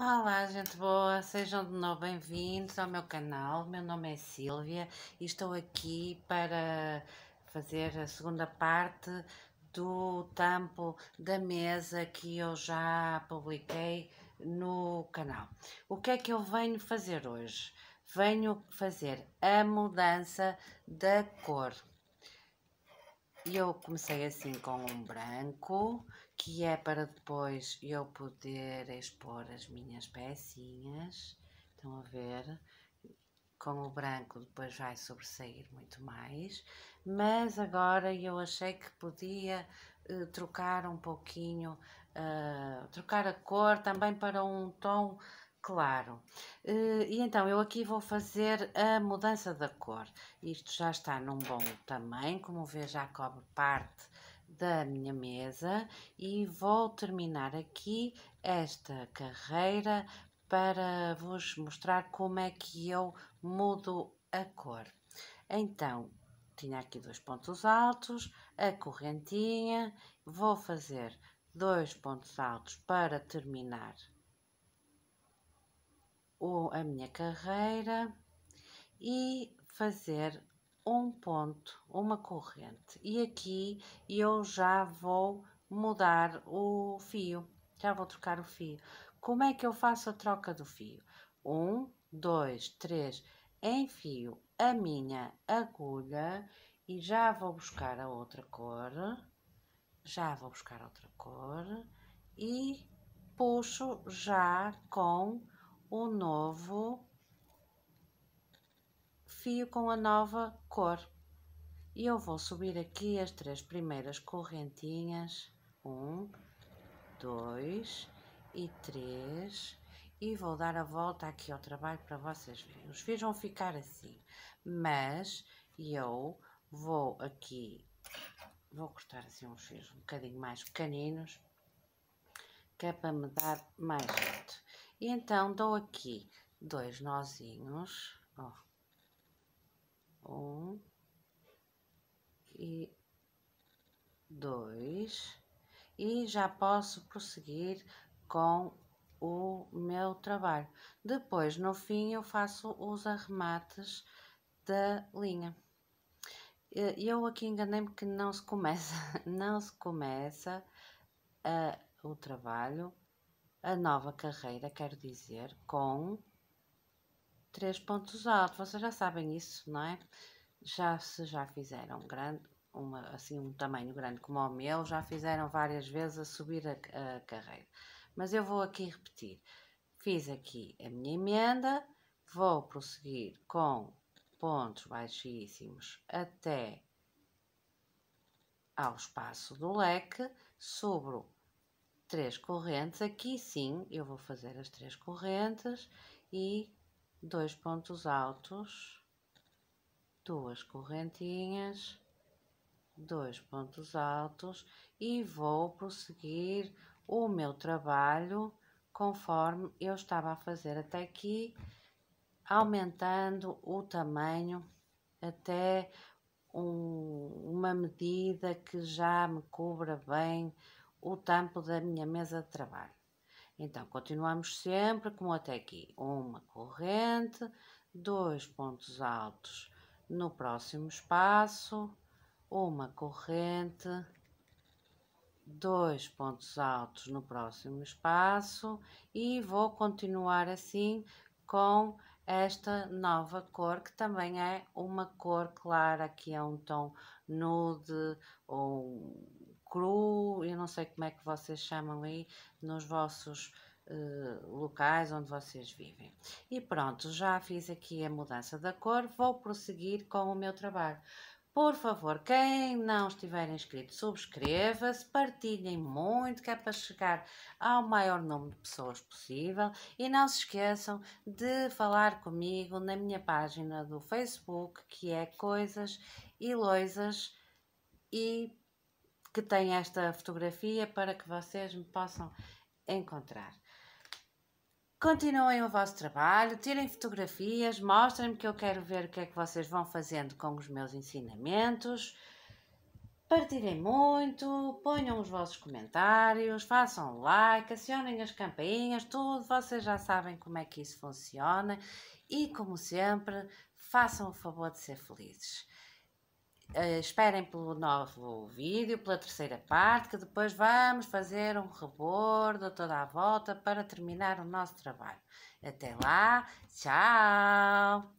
Olá, gente boa, sejam de novo bem-vindos ao meu canal. Meu nome é Silvia e estou aqui para fazer a segunda parte do tampo da mesa que eu já publiquei no canal. O que é que eu venho fazer hoje? Venho fazer a mudança da cor. Eu comecei assim com um branco que é para depois eu poder expor as minhas pecinhas, estão a ver? Com o branco depois vai sobressair muito mais, mas agora eu achei que podia eh, trocar um pouquinho, uh, trocar a cor também para um tom claro. Uh, e então eu aqui vou fazer a mudança da cor. Isto já está num bom tamanho, como vê já cobre parte da minha mesa e vou terminar aqui esta carreira para vos mostrar como é que eu mudo a cor. Então, tinha aqui dois pontos altos, a correntinha, vou fazer dois pontos altos para terminar o, a minha carreira e fazer um ponto, uma corrente. E aqui eu já vou mudar o fio, já vou trocar o fio. Como é que eu faço a troca do fio? Um, dois, três, enfio a minha agulha e já vou buscar a outra cor, já vou buscar outra cor e puxo já com o novo fio com a nova cor. E eu vou subir aqui as três primeiras correntinhas. Um, dois e três. E vou dar a volta aqui ao trabalho para vocês verem. Os fios vão ficar assim. Mas eu vou aqui, vou cortar assim uns fios um bocadinho mais pequeninos. Que é para me dar mais jeito. E então dou aqui dois nozinhos. Oh vocês e já posso prosseguir com o meu trabalho. Depois, no fim, eu faço os arremates da linha. Eu aqui enganei-me que não se começa, não se começa a, o trabalho, a nova carreira, quero dizer, com três pontos altos. Vocês já sabem isso, não é? Já se já fizeram grande, uma, assim, um tamanho grande como o meu, já fizeram várias vezes a subir a, a carreira. Mas eu vou aqui repetir. Fiz aqui a minha emenda, vou prosseguir com pontos baixíssimos até ao espaço do leque, sobre três correntes. Aqui sim, eu vou fazer as três correntes e dois pontos altos, duas correntinhas dois pontos altos e vou prosseguir o meu trabalho conforme eu estava a fazer até aqui, aumentando o tamanho até um, uma medida que já me cubra bem o tampo da minha mesa de trabalho. Então, continuamos sempre como até aqui. Uma corrente, dois pontos altos no próximo espaço, uma corrente, dois pontos altos no próximo espaço e vou continuar assim com esta nova cor que também é uma cor clara, que é um tom nude ou cru, eu não sei como é que vocês chamam aí nos vossos eh, locais onde vocês vivem. E pronto, já fiz aqui a mudança da cor, vou prosseguir com o meu trabalho. Por favor, quem não estiver inscrito, subscreva-se, partilhem muito, que é para chegar ao maior número de pessoas possível. E não se esqueçam de falar comigo na minha página do Facebook, que é Coisas e Loisas, e que tem esta fotografia para que vocês me possam encontrar. Continuem o vosso trabalho, tirem fotografias, mostrem-me que eu quero ver o que é que vocês vão fazendo com os meus ensinamentos. Partilhem muito, ponham os vossos comentários, façam like, acionem as campainhas, tudo. Vocês já sabem como é que isso funciona. E, como sempre, façam o favor de ser felizes. Uh, esperem pelo novo vídeo, pela terceira parte, que depois vamos fazer um rebordo toda a volta para terminar o nosso trabalho. Até lá, tchau!